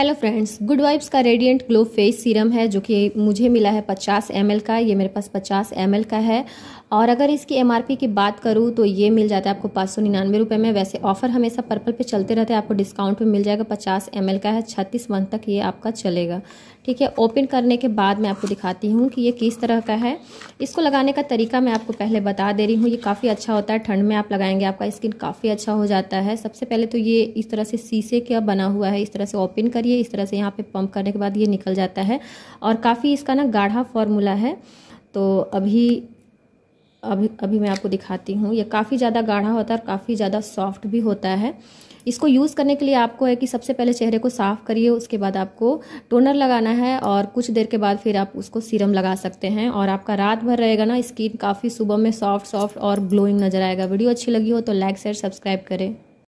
hello friends Good Vibes का radiant glow face serum है जो कि मुझे मिला है 50 एम का ये मेरे पास 50 एम का है और अगर इसकी एमआरपी की बात करूँ तो ये मिल जाता है आपको पाँच सौ निन्यानवे रुपये में वैसे ऑफर हमेशा पर्पल पे चलते रहते हैं आपको डिस्काउंट पे मिल जाएगा 50 एम का है छत्तीस मंथ तक ये आपका चलेगा ठीक है ओपन करने के बाद मैं आपको दिखाती हूँ कि ये किस तरह का है इसको लगाने का तरीका मैं आपको पहले बता दे रही हूँ ये काफ़ी अच्छा होता है ठंड में आप लगाएंगे आपका स्किन काफ़ी अच्छा हो जाता है सबसे पहले तो ये इस तरह से शीशे का बना हुआ है इस तरह से ओपन करिए ये इस तरह से यहाँ पे पंप करने के बाद ये निकल जाता है और काफ़ी इसका ना गाढ़ा फॉर्मूला है तो अभी अभी अभी मैं आपको दिखाती हूँ ये काफ़ी ज़्यादा गाढ़ा होता है और काफ़ी ज़्यादा सॉफ्ट भी होता है इसको यूज़ करने के लिए आपको है कि सबसे पहले चेहरे को साफ़ करिए उसके बाद आपको टोनर लगाना है और कुछ देर के बाद फिर आप उसको सीरम लगा सकते हैं और आपका रात भर रहेगा ना स्किन काफ़ी सुबह में सॉफ्ट सॉफ्ट और ग्लोइंग नज़र आएगा वीडियो अच्छी लगी हो तो लाइक शेयर सब्सक्राइब करें